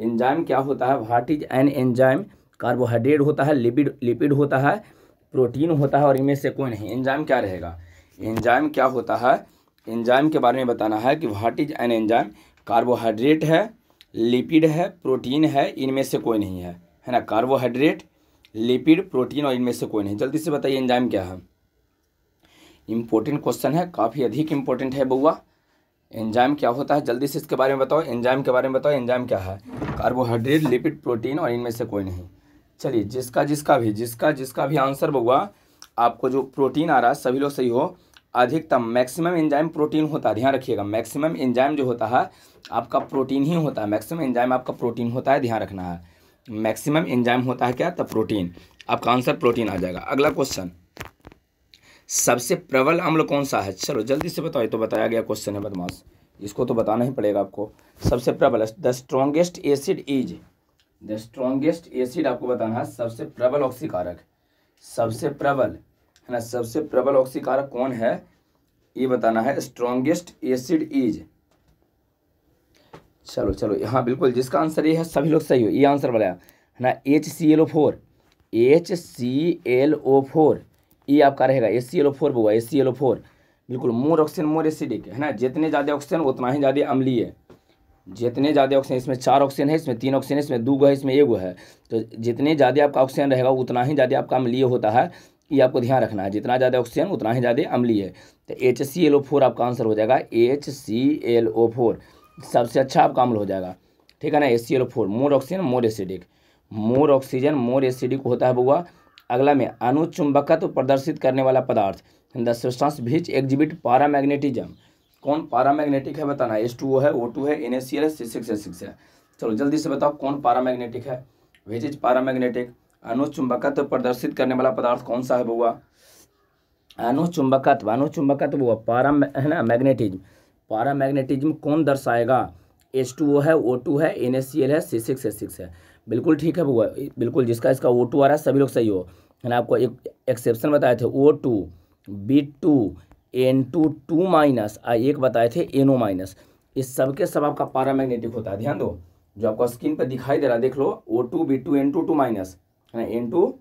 एंजाइम क्या होता है what is an enzyme carbohydrate होता है लिपिड लिपिड होता है प्रोटीन होता है और इनमें से कोई नहीं एंजाइम क्या रहेगा एंजाइम क्या होता है एंजाइम के बारे में बताना है कि what is an enzyme carbohydrate है लिपिड है प्रोटीन है इनमें से कोई नहीं है है ना कार्बोहाइड्रेट लिपिड प्रोटीन और इनमें से कोई नहीं जल्दी से बताइए एंजाइम क्या है इम्पोर्टेंट क्वेश्चन है काफ़ी अधिक इम्पोर्टेंट है बउआ एंजाइम क्या होता है जल्दी से इसके बारे में बताओ एंजाइम के बारे में बताओ एंजाइम क्या है कार्बोहाइड्रेट लिपिड प्रोटीन और इनमें से कोई नहीं चलिए जिसका जिसका भी जिसका जिसका भी आंसर बउआ आपको जो प्रोटीन आ रहा है सभी लोग सही हो अधिकतम मैक्सिमम एंजाइम प्रोटीन होता है ध्यान रखिएगा मैक्सिमम एंजाइम जो होता है आपका प्रोटीन ही होता है मैक्सिमम एंजाइम आपका प्रोटीन होता है ध्यान रखना है मैक्सिमम एंजाइम होता है क्या तो प्रोटीन आपका आंसर प्रोटीन आ जाएगा अगला क्वेश्चन सबसे प्रबल अम्ल कौन सा है चलो जल्दी से बताओ तो बताया गया क्वेश्चन है बदमाश इसको तो बताना ही पड़ेगा आपको सबसे प्रबल the strongest acid is the strongest acid आपको बताना है सबसे प्रबल ऑक्सीकारक सबसे प्रबल है ना सबसे प्रबल ऑक्सीकारक कौन है ये बताना है स्ट्रॉन्गेस्ट एसिड इज चलो चलो हाँ बिल्कुल जिसका आंसर ये है सभी लोग सही हो ये आंसर बनाया है ना H C L O four H C L O four ये आपका रहेगा H C L O four बोआ H C L O four बिल्कुल मोर ऑक्सीजन मोर एसिडिक है ना जितने ज़्यादा ऑक्सीजन उतना ही ज़्यादा अम्ली है जितने ज़्यादा ऑक्सीजन इसमें चार ऑक्सीजन है इसमें तीन ऑक्सीजन है इसमें दो गो है इसमें एक गो है तो जितने ज़्यादा आपका ऑक्सीजन रहेगा उतना ही ज़्यादा आपका अम्लीय होता है ये आपको ध्यान रखना है जितना ज़्यादा ऑक्सीजन उतना ही ज़्यादा अम्लीय है तो H C L O four आपका आंसर हो जाएगा H C L O four सबसे अच्छा आपका अम्ल हो जाएगा ठीक है ना A C L four more oxygen more acidic more oxygen more acidic होता है बुआ अगला में अनुचुंबकत्व प्रदर्शित करने वाला पदार्थ द सब्सटेंस भिच एग्जिबिट पारा पारामैग्नेटिज्म कौन पारा मैग्नेटिक है बताना एस टू ओ है ओ टू है N S C L C six S six है चलो जल्दी से बताओ कौन पारा मैग्नेटिक है भिच इज पारा मैग्नेटिक अनुचुंबकत्व प्रदर्शित करने वाला पदार्थ कौन सा है बुआ अनुचुंबकत्व अनुचुंबकत्व बुआ पारा है ना मैग्नेटिज्म पारा मैग्नेटिज्म कौन दर्शाएगा एच टू ओ है ओ टू है एन एस सी एल है सी सिक्स एस सिक्स है बिल्कुल ठीक है बुआ बिल्कुल जिसका इसका ओ टू आ रहा है सभी लोग सही हो मैंने आपको एक एक्सेप्शन बताए थे O two B two N two two minus और एक बताए थे एन ओ माइनस इस सब के सब आपका पारा मैग्नेटिक होता है ध्यान दो जो आपको स्क्रीन पर दिखाई दे रहा है देख लो O two B two N two two minus है ना N two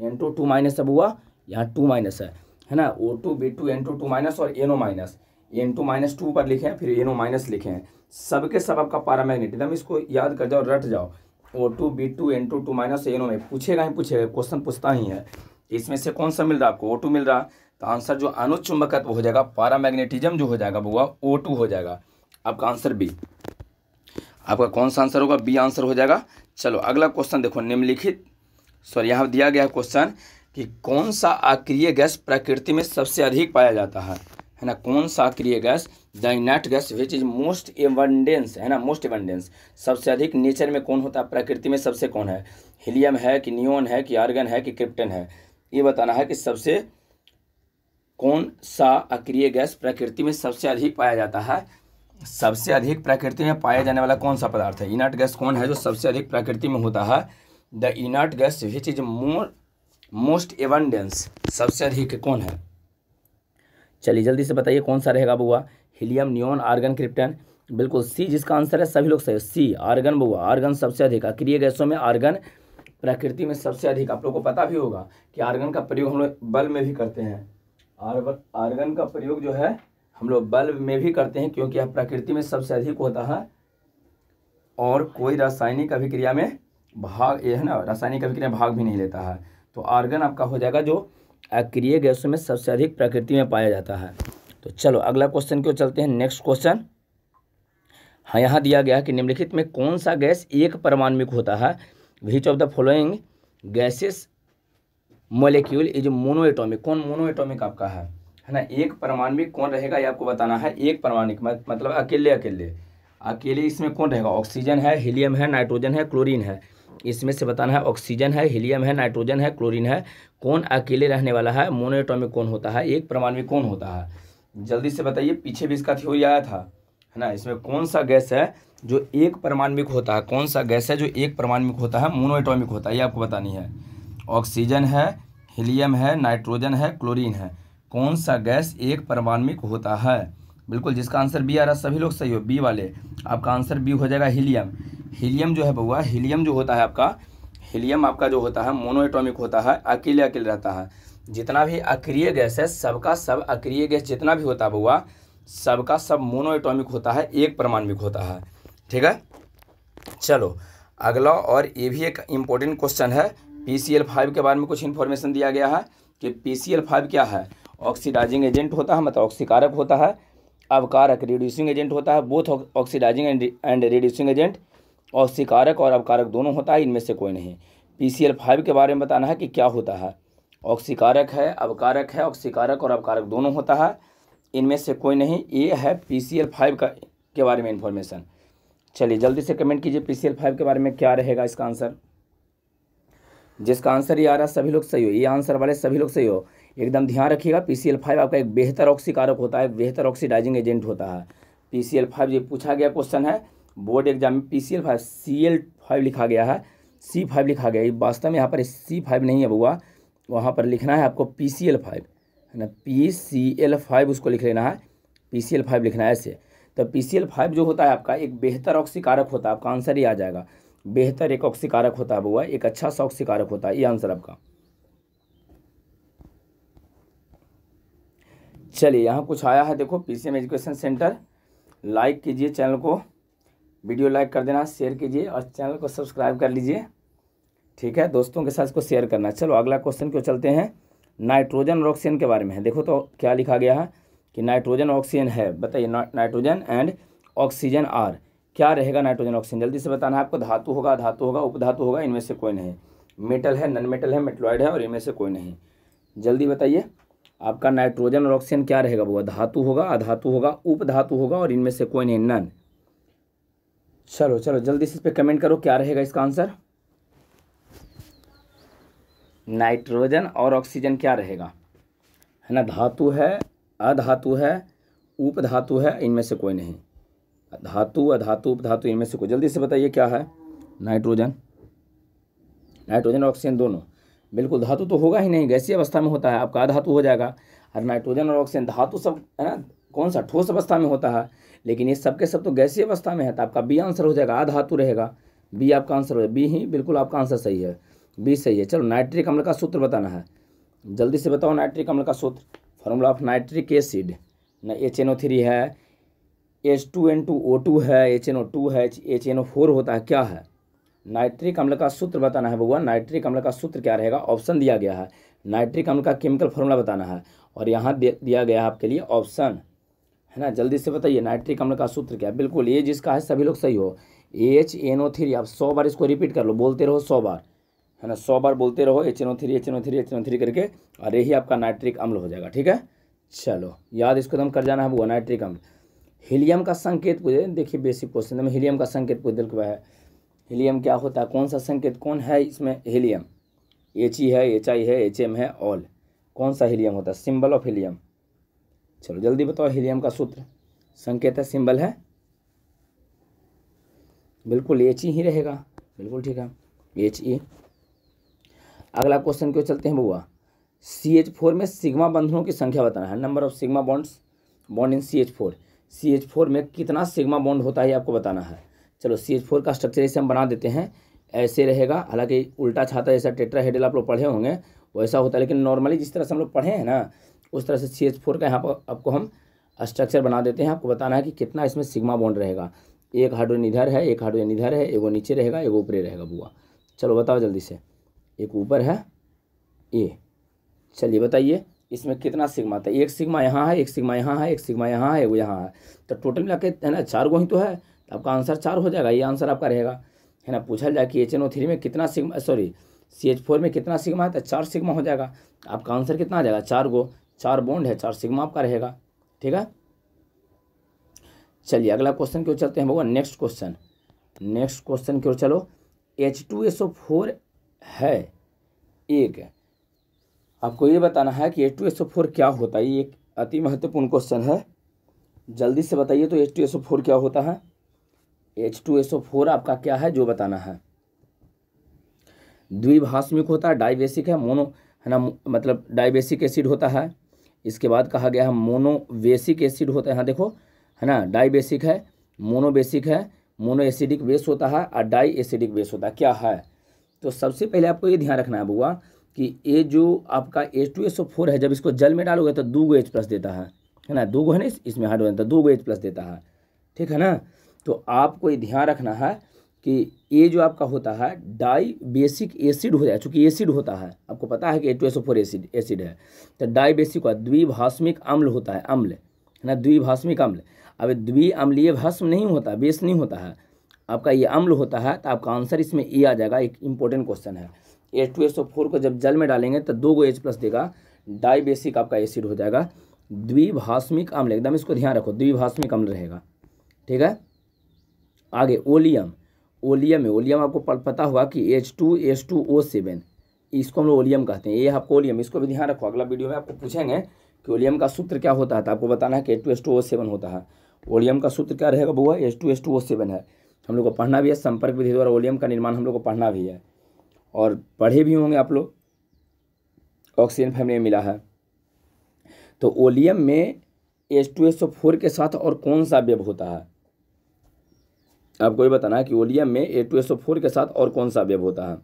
N two two minus सब हुआ यहाँ टू माइनस है है ना O two B two N two two minus और N O minus N two minus two पर लिखे हैं फिर एन ओ माइनस लिखे हैं सबके सब आपका पैरामैग्नेटिज्म इसको याद कर जाओ रट जाओ O two B two N two two minus N O में पूछेगा ही पूछेगा क्वेश्चन पूछता ही है इसमें से कौन सा मिल रहा है आपको ओ टू मिल रहा तो आंसर जो अनुज चुंबकत्व हो जाएगा पैरामैग्नेटिज्म जो हो जाएगा वो ओ टू हो जाएगा आपका आंसर बी आपका कौन सा आंसर होगा बी आंसर हो जाएगा चलो अगला क्वेश्चन देखो निम्नलिखित सॉरी यहाँ दिया गया क्वेश्चन कि कौन सा आक्रिय गैस प्रकृति में सबसे अधिक पाया जाता है है ना कौन सा अक्रिय gas inert gas which is most abundance है ना मोस्ट एवंडेंस सबसे अधिक नेचर में कौन होता है प्रकृति में सबसे कौन है हीलियम है कि नियोन है कि आर्गन है कि क्रिप्टन है ये बताना है कि सबसे कौन सा अक्रिय गैस प्रकृति में सबसे अधिक पाया जाता है सबसे अधिक प्रकृति में पाया जाने वाला कौन सा पदार्थ है इनर्ट गैस कौन है जो सबसे अधिक प्रकृति में होता है the inert gas which is more most abundance सबसे अधिक कौन है चलिए जल्दी से बताइए कौन सा रहेगा बुआ हीलियम न्योन आर्गन क्रिप्टन बिल्कुल सी जिसका आंसर है सभी लोग सही सी आर्गन बुआ आर्गन सबसे अधिक अक्रिय गैसों में आर्गन प्रकृति में सबसे अधिक आप लोग को पता भी होगा कि आर्गन का प्रयोग हम लोग बल्ब में भी करते हैं आर्गन का प्रयोग जो है हम लोग बल्ब में भी करते हैं क्योंकि यह प्रकृति में सबसे अधिक होता है और कोई रासायनिक अभिक्रिया में भाग ये है ना रासायनिक अभिक्रिया भाग भी नहीं लेता है तो आर्गन आपका हो जाएगा जो अक्रिय गैसों में सबसे अधिक प्रकृति में पाया जाता है तो चलो अगला क्वेश्चन क्यों चलते हैं नेक्स्ट क्वेश्चन हाँ यहाँ दिया गया कि निम्नलिखित में कौन सा गैस एक परमाणुक होता है which of the following gases molecule is monoatomic कौन मोनो एटोमिक आपका है है ना एक परमाणुक कौन रहेगा ये आपको बताना है एक परमाणुक मतलब अकेले अकेले अकेले इसमें कौन रहेगा ऑक्सीजन है हीलियम है नाइट्रोजन है क्लोरीन है इसमें से बताना है ऑक्सीजन है हीलियम है नाइट्रोजन है क्लोरीन है कौन अकेले रहने वाला है मोनोएटॉमिक कौन होता है एक परमाणु कौन होता है जल्दी से बताइए पीछे भी इसका थ्योरी आया था है ना इसमें कौन सा गैस है जो एक परमाणु होता है कौन सा गैस है जो एक परमाणु होता है मोनोएटॉमिक होता है ये आपको बतानी है ऑक्सीजन है हीलियम है नाइट्रोजन है क्लोरीन है कौन सा गैस एक परमाणु होता है बिल्कुल जिसका आंसर बी आ रहा सभी लोग सही हो बी वाले आपका आंसर बी हो जाएगा हीलियम हीलियम जो है बउआ हीलियम जो होता है आपका हीलियम आपका जो होता है मोनोएटॉमिक होता है अकेले अकेले रहता है जितना भी अक्रिय गैस है सबका सब अक्रिय गैस जितना भी होता है बउआ सबका सब मोनोएटॉमिक होता है एक परमाणविक होता है ठीक है चलो अगला और ये भी एक इम्पोर्टेंट क्वेश्चन है पी सी एल फाइव के बारे में कुछ इन्फॉर्मेशन दिया गया है कि पी सी एल फाइव क्या है ऑक्सीडाइजिंग एजेंट होता है मतलब ऑक्सीकारक होता है अवकारक रिड्यूसिंग एजेंट होता है both oxidising and reducing agent और सिकारक और अवकारक दोनों होता है इनमें से कोई नहीं पी सी एल फाइव के बारे में बताना है कि क्या होता है ऑक्सीकारक है अवकारक है ऑक्सीकारक और अवकारक दोनों होता है इनमें से कोई नहीं ये है पी सी एल फाइव का के बारे में इन्फॉर्मेशन चलिए जल्दी से कमेंट कीजिए पी सी एल फाइव के बारे में क्या रहेगा इसका आंसर जिसका आंसर ये आ रहा है सभी लोग सही हो ये आंसर वाले सभी लोग सही हो एकदम ध्यान रखिएगा पी सी एल फाइव आपका एक बेहतर ऑक्सीकारक होता है बेहतर ऑक्सीडाइजिंग एजेंट होता है पी सी एल फाइव ये पूछा गया क्वेश्चन है बोर्ड एग्जाम में P C L five C L five लिखा गया है सी फाइव लिखा गया है वास्तव में यहाँ पर सी फाइव नहीं है बुआ वहाँ पर लिखना है आपको पी सी एल फाइव है ना पी सी एल फाइव उसको लिख लेना है पी सी एल फाइव लिखना है ऐसे तो पी सी एल फाइव जो होता है आपका एक बेहतर ऑक्सीकारक होता है आपका आंसर ही आ जाएगा बेहतर एक ऑक्सीकारक होता है बुआ एक अच्छा सा ऑक्सीकारक होता है ये आंसर आपका चलिए यहाँ कुछ आया है देखो P C M education centre like कीजिए चैनल को वीडियो लाइक कर देना शेयर कीजिए और चैनल को सब्सक्राइब कर लीजिए ठीक है दोस्तों के साथ इसको शेयर करना चलो अगला क्वेश्चन क्यों चलते हैं नाइट्रोजन और ऑक्सीजन के बारे में है देखो तो क्या लिखा गया है कि नाइट्रोजन ऑक्सीजन है बताइए नाइट्रोजन एंड ऑक्सीजन आर क्या रहेगा नाइट्रोजन ऑक्सीजन जल्दी से बताना है आपको धातु होगा धातु होगा उपधातु होगा इनमें से कोई नहीं मेटल है नन मेटल है मेटलॉइड है और इनमें से कोई नहीं जल्दी बताइए आपका नाइट्रोजन और ऑक्सीजन क्या रहेगा वो धातु होगा अधातु होगा उपधातु होगा और इनमें से कोई नहीं नन चलो चलो जल्दी से इस पर कमेंट करो क्या रहेगा इसका आंसर नाइट्रोजन और ऑक्सीजन क्या रहेगा है ना धातु है अधातु है उपधातु है इनमें से कोई नहीं धातु अधातु उपधातु इनमें से कोई जल्दी से बताइए क्या है नाइट्रोजन नाइट्रोजन और ऑक्सीजन दोनों बिल्कुल धातु तो होगा ही नहीं गैसी अवस्था में होता है आपका अधातु हो जाएगा और नाइट्रोजन और ऑक्सीजन धातु सब है ना कौन सा ठोस अवस्था में होता है लेकिन ये सब के सब तो गैसीय अवस्था में है तो आपका बी आंसर हो जाएगा आधातु रहेगा बी आपका आंसर हो बी ही बिल्कुल आपका आंसर सही है बी सही है चलो नाइट्रिक अम्ल का सूत्र बताना है जल्दी से बताओ नाइट्रिक अम्ल का सूत्र फार्मूला ऑफ नाइट्रिक एसिड ना एच एन ओ थ्री है H two N two O two है एच एन ओ टू है एच एन ओ फोर होता है क्या है नाइट्रिक अम्ल का सूत्र बताना है भगवान नाइट्रिक अम्ल का सूत्र क्या रहेगा ऑप्शन दिया गया है नाइट्रिक अम्ल का केमिकल फॉर्मूला बताना है और यहाँ दिया गया है आपके लिए ऑप्शन है ना जल्दी से बताइए नाइट्रिक अम्ल का सूत्र क्या बिल्कुल ये जिसका है सभी लोग सही हो एच एन ओ थ्री आप सौ बार इसको रिपीट कर लो बोलते रहो सौ बार है ना सौ बार बोलते रहो H N O three H N O three H N O three करके और यही आपका नाइट्रिक अम्ल हो जाएगा ठीक है चलो याद इसको एकदम तो कर जाना है वो नाइट्रिक अम्ल हीलियम का संकेत पूछे देखिए बेसिक क्वेश्चन में हीलियम का संकेत पूछ दिलवा है हीलियम क्या होता है कौन सा संकेत कौन है इसमें हीलियम एच ई e है एच आई है एच एम है ऑल कौन सा हीलियम होता है सिंबल ऑफ हीलियम चलो जल्दी बताओ हीलियम का सूत्र संकेत है सिंबल है बिल्कुल एच ई e ही रहेगा बिल्कुल ठीक है एच ई e। अगला क्वेश्चन क्यों चलते हैं बुआ सी एच फोर में सिग्मा बंधनों की संख्या बताना है number of sigma bonds bond in C H four C H four में कितना सिग्मा बॉन्ड होता है आपको बताना है चलो सी एच फोर का स्ट्रक्चर ऐसे हम बना देते हैं ऐसे रहेगा हालांकि उल्टा छाता जैसा टेट्रा हेडल आप लोग पढ़े होंगे वैसा होता है लेकिन नॉर्मली जिस तरह से हम लोग पढ़े हैं ना उस तरह से सी एच फोर का यहाँ पर आपको हम स्ट्रक्चर बना देते हैं आपको बताना है कि कितना इसमें सिग्मा बॉन्ड रहेगा एक हाइड्रोजन इधर है एक हाइड्रोजन इधर है एगो नीचे रहेगा एगो ऊपरे रहेगा बुआ चलो बताओ जल्दी से एक ऊपर है ए चलिए बताइए इसमें कितना सिग्मा था एक सिग्मा यहाँ है एक सिग्मा यहाँ है एक सिग्मा यहाँ है एगो यहाँ है तो टोटल मिला के है ना चार गो ही तो है तो आपका आंसर चार हो जाएगा ये आंसर आपका रहेगा है ना पूछा जाए कि एच एन ओ थ्री में कितना sigma sorry C H four में कितना सिग्मा है तो चार सिग्मा हो जाएगा आपका आंसर कितना आ जाएगा चार गो चार बॉन्ड है चार सिग्मा आपका रहेगा ठीक है चलिए अगला क्वेश्चन की ओर चलते हैं भगवान नेक्स्ट क्वेश्चन नेक्स्ट क्वेश्चन की ओर चलो H two S O four है एक आपको ये बताना है कि H two S O four क्या होता है ये एक अति महत्वपूर्ण क्वेश्चन है जल्दी से बताइए तो H two S O four क्या होता है H two S O four आपका क्या है जो बताना है द्विभाषमिक होता है डाइबेसिक है मोनो है ना मतलब डाइबेसिक एसिड होता है इसके बाद कहा गया है मोनोवेसिक एसिड होता है यहाँ देखो है ना बेसिक है मोनोबेसिक है मोनो एसिडिक बेस होता है और डाई एसिडिक बेस होता है क्या है तो सबसे पहले आपको ये ध्यान रखना है बुआ कि ये जो आपका H two S O four है जब इसको जल में डालोगे तो दो गो एच प्लस देता है है ना दो गो है ना इसमें हाइड्रोजन तो दो गो एच प्लस देता है ठीक है ना तो आपको ये ध्यान रखना है कि ये जो आपका होता है डाई बेसिक एसिड हो जाए चूँकि एसिड होता है आपको पता है कि A two S O four acid acid है तो डाई बेसिक होता द्विभाषमिक अम्ल होता है अम्ल है ना द्विभाषमिक अम्ल अब द्वि ये भस्म नहीं होता बेस नहीं होता है आपका ये अम्ल होता है तो आपका आंसर इसमें ए आ जाएगा एक इंपॉर्टेंट क्वेश्चन है A two S O four को जब जल में डालेंगे तो दो गो एच प्लस देगा डाई बेसिक आपका एसिड हो जाएगा द्विभाषमिक अम्ल एकदम इसको ध्यान रखो द्विभाषमिक अम्ल रहेगा ठीक है आगे ओलियम ओलियम है ओलियम आपको पता हुआ कि H two H two O seven इसको हम लोग ओलियम कहते हैं ये आपको ओलियम इसको भी ध्यान रखो अगला वीडियो में आपको पूछेंगे कि ओलियम का सूत्र क्या होता है तो आपको बताना है कि H two H two O seven होता है ओलियम का सूत्र क्या रहेगा बुआ H two H two O seven है हम लोग को पढ़ना भी है संपर्क विधि द्वारा ओलियम का निर्माण हम लोग को पढ़ना भी है और पढ़े भी होंगे आप लोग ऑक्सीजन फैमिली में मिला है तो ओलियम में H two S O four के साथ और कौन सा वेब होता है आपको ये बताना है कि ओलियम में A two S O four के साथ और कौन सा वेब होता है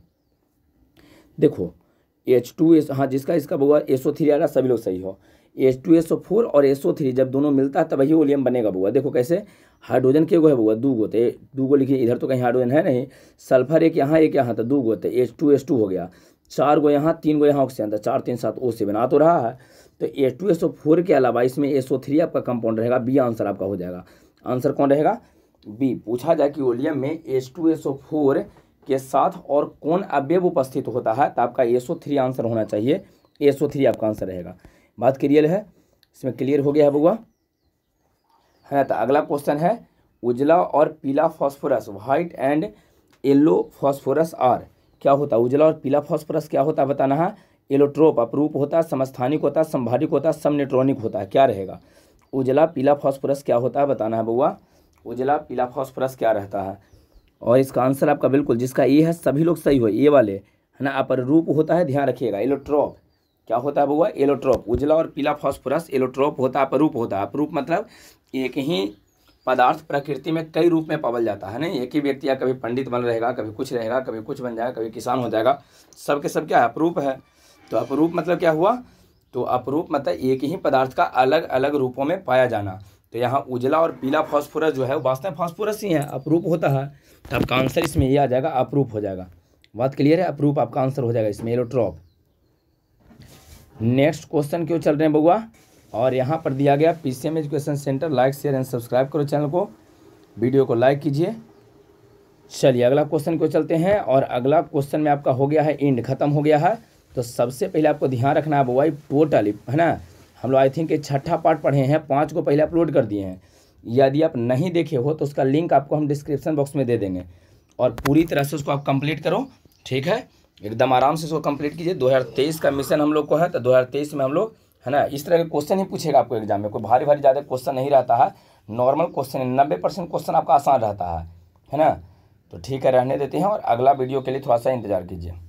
देखो एच टू एस हाँ जिसका इसका बुआ एस ओ थ्री आ रहा सभी लोग सही हो H two S O four और एस ओ थ्री जब दोनों मिलता है तभी ओलियम बनेगा बुआ देखो कैसे हाइड्रोजन के गो है बुआ दू थे दो गो लिखिए इधर तो कहीं हाइड्रोजन है नहीं सल्फर एक यहाँ एक यहाँ तो गो थे एच टू एस टू हो गया चार गो यहाँ तीन गो यहाँ ऑक्सीजन था तो चार तीन सात ओ से बना तो रहा है तो H two S O four के अलावा इसमें एस ओ थ्री आपका कंपाउंड रहेगा बी आंसर आपका हो जाएगा आंसर कौन रहेगा बी पूछा जाए कि ओलियम में H two S O four के साथ और कौन अवयव उपस्थित होता है तो आपका एस ओ थ्री आंसर होना चाहिए एस ओ थ्री आपका आंसर रहेगा बात क्लियर है इसमें क्लियर हो गया है बुआ है हाँ, तो अगला क्वेश्चन है उजला और पीला phosphorus white and yellow phosphorus are क्या होता है उजला और पीला फॉस्फोरस क्या होता है बताना है एलोट्रोप अपरूप होता है समस्थानिक होता है संभारिक होता है समनेट्रॉनिक होता है क्या रहेगा उजला पीला फॉस्फोरस क्या होता है बताना है बउआ उजला पीला फॉस्फोरस क्या रहता है और इसका आंसर आपका बिल्कुल जिसका ये है सभी लोग सही हो ये वाले है ना अपर रूप होता है ध्यान रखिएगा एलोट्रॉप क्या होता है बुआ एलोट्रॉप उजला और पीला फॉस्फोरस एलोट्रॉप होता है अपरूप होता है अपरूप मतलब एक ही पदार्थ प्रकृति में कई रूप में पावल जाता है ना एक ही व्यक्ति या कभी पंडित बन रहेगा कभी कुछ रहेगा कभी कुछ बन जाएगा कभी किसान हो जाएगा सब के सब क्या है अपरूप है तो अपरूप मतलब क्या हुआ तो अपरूप मतलब एक ही पदार्थ का अलग अलग रूपों में पाया जाना तो यहाँ उजला और पीला फॉस्फोरस जो है वास्तव में फॉस्फोरस ही है अप्रूप होता है तो आपका आंसर इसमें यह आ जाएगा अप्रूप हो जाएगा बात क्लियर है अप्रूप आपका आंसर हो जाएगा इसमें एलोट्रॉप नेक्स्ट क्वेश्चन क्यों चल रहे हैं बउआ और यहाँ पर दिया गया P C M education centre like share and subscribe करो चैनल को वीडियो को लाइक कीजिए चलिए अगला क्वेश्चन को चलते हैं और अगला क्वेश्चन में आपका हो गया है एंड खत्म हो गया है तो सबसे पहले आपको ध्यान रखना है बुआई टोटली है ना हम लोग आई थिंक छठा पार्ट पढ़े हैं पाँच को पहले अपलोड कर दिए हैं यदि आप नहीं देखे हो तो उसका लिंक आपको हम डिस्क्रिप्शन बॉक्स में दे देंगे और पूरी तरह से उसको आप कंप्लीट करो ठीक है एकदम आराम से उसको कंप्लीट कीजिए 2023 का मिशन हम लोग को है तो 2023 में हम लोग है ना इस तरह के क्वेश्चन ही पूछेगा आपको एग्जाम में कोई भारी भारी ज़्यादा क्वेश्चन नहीं रहता है नॉर्मल क्वेश्चन नब्बे परसेंट क्वेश्चन आपका आसान रहता है है ना तो ठीक है रहने देते हैं और अगला वीडियो के लिए थोड़ा सा इंतजार कीजिए